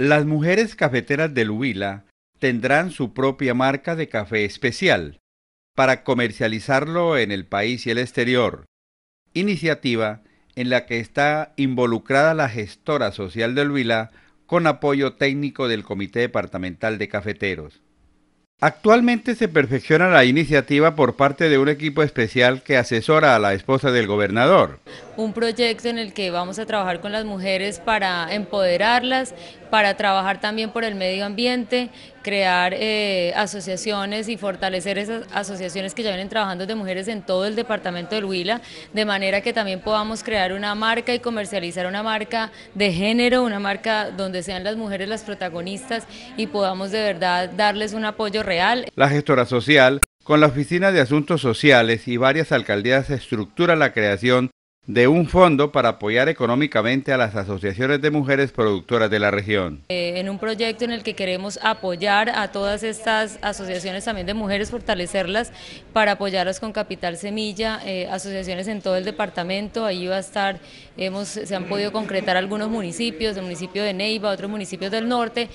Las mujeres cafeteras del Huila tendrán su propia marca de café especial para comercializarlo en el país y el exterior, iniciativa en la que está involucrada la gestora social del Huila con apoyo técnico del Comité Departamental de Cafeteros. Actualmente se perfecciona la iniciativa por parte de un equipo especial que asesora a la esposa del gobernador. Un proyecto en el que vamos a trabajar con las mujeres para empoderarlas, para trabajar también por el medio ambiente, crear eh, asociaciones y fortalecer esas asociaciones que ya vienen trabajando de mujeres en todo el departamento del Huila, de manera que también podamos crear una marca y comercializar una marca de género, una marca donde sean las mujeres las protagonistas y podamos de verdad darles un apoyo real. La gestora social, con la Oficina de Asuntos Sociales y varias alcaldías, estructura la creación de un fondo para apoyar económicamente a las asociaciones de mujeres productoras de la región. Eh, en un proyecto en el que queremos apoyar a todas estas asociaciones también de mujeres, fortalecerlas para apoyarlas con Capital Semilla, eh, asociaciones en todo el departamento, ahí va a estar, hemos, se han podido concretar algunos municipios, el municipio de Neiva, otros municipios del norte.